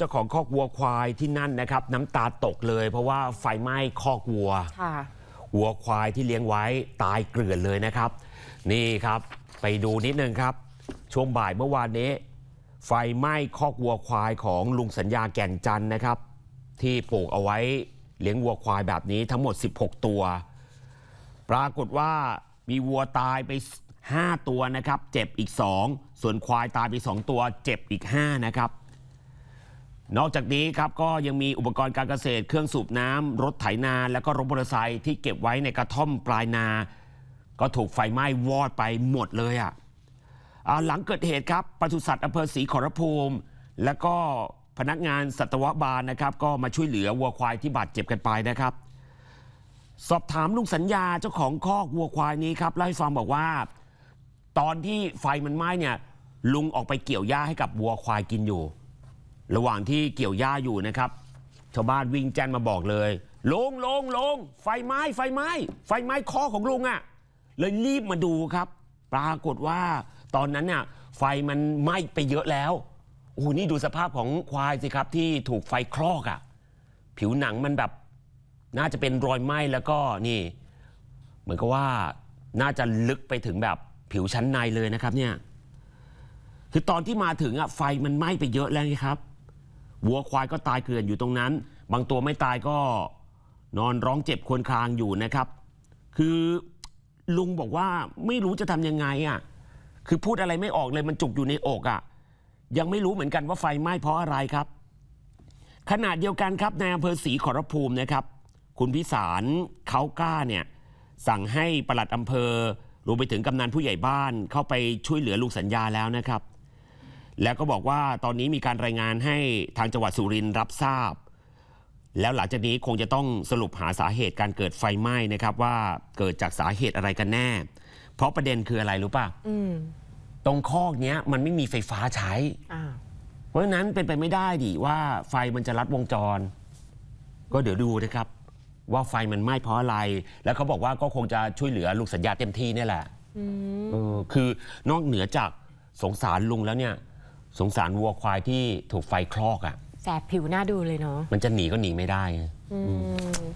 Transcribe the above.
จ้าของคอกวัวควายที่นั่นนะครับ น้ำตาตกเลย เพราะว่าไฟไหม้คอกวัววัวควายที่เลี้ยงไว้ตายเกลื่อนเลยนะครับ นี่ครับไปดูนิดนึงครับ ช่วงบ่ายเมื่อวานนี้ ไฟไหม้คอกวัวควายของลุงสัญญาแก่นจันนะครับ ที่ปลูกเอาไว้เลี้ยงวัวควายแบบนี้ทั้งหมด 16 ตัว ปรากฏว่ามีวัวตายไป 5 ตัวนะครับเจ็บอีก 2 ส่วนควายตายไป 2 ตัวเจ็บอีก5นะครับนอกจากนี้ครับก็ยังมีอุปกรณ์การเกษตรเครื่องสูบน้ำรถไถนาและก็รถมอเตอร์ไซค์ที่เก็บไว้ในกระท่อมปลายนา ก็ถูกไฟไหม้วอดไปหมดเลยอ่ะหลังเกิดเหตุครับปศุสัตว์อำเภอศรีขอรภูมิ และก็พนักงานสัตวบาลนะครับ ก็มาช่วยเหลือวัวควายที่บาดเจ็บกันไปนะครับ สอบถามลุงสัญญาเจ้าของคอกวัวควายนี้ครับเล่าให้ฟังบอกว่า ตอนที่ไฟมันไหม้เนี่ยลุงออกไปเกี่ยวหญ้าให้กับวัวควายกินอยู่ระหว่างที่เกี่ยวหญ้าอยู่นะครับชาวบ้านวิ่งแจ้นมาบอกเลยลงลงลงไฟไหม้ ไฟไหม้ ไฟไหม้คอของลุงอะ่ะเลยรีบมาดูครับ ปรากฏว่าตอนนั้นเนี่ยไฟมันไหม้ไปเยอะแล้วโอ้โหนี่ดูสภาพของควายสิครับที่ถูกไฟคลอกอะ่ะ ผิวหนังมันแบบ น่าจะเป็นรอยไหม้แล้วก็นี่ เหมือนกับว่าน่าจะลึกไปถึงแบบผิวชั้นในเลยนะครับเนี่ยคือตอนที่มาถึงอะ่ะไฟมันไหม้ไปเยอะแล้วครับวัวควายก็ตายเกลื่อนอยู่ตรงนั้น บางตัวไม่ตายก็นอนร้องเจ็บควนคลางอยู่นะครับ คือลุงบอกว่าไม่รู้จะทำยังไงอ่ะคือพูดอะไรไม่ออกเลยมันจุกอยู่ในอกอ่ะ ยังไม่รู้เหมือนกันว่าไฟไหม้เพราะอะไรครับ ขนาดเดียวกันครับในอำเภอศรีขอรภูมินะครับ คุณพิสารเขากล้าเนี่ยสั่งให้ปลัดอำเภอรวมไปถึงกำนันผู้ใหญ่บ้าน เข้าไปช่วยเหลือลุงสัญญาแล้วนะครับแล้วก็บอกว่าตอนนี้มีการรายงานให้ทางจังหวัดสุรินทร์รับทราบ แล้วหลังจากนี้คงจะต้องสรุปหาสาเหตุการเกิดไฟไหม้นะครับ ว่าเกิดจากสาเหตุอะไรกันแน่ เพราะประเด็นคืออะไรรู้ป่ะตรงคอกเนี้ย มันไม่มีไฟฟ้าใช้เพราะฉะนั้นเป็นไปไม่ได้ดิว่า ไฟมันจะลัดวงจร ก็เดี๋ยวดูนะครับ ว่าไฟมันไหม้เพราะอะไร แล้วเขาบอกว่าก็คงจะช่วยเหลือลูกสัญญาเต็มที่นี่แหละคือนอกเหนือจากสงสารลุงแล้วเนี่ยสงสารวัวควายที่ถูกไฟคลอกอะ่ะ แสบผิวหน้าดูเลยเนาะ มันจะหนีก็หนีไม่ได้อืม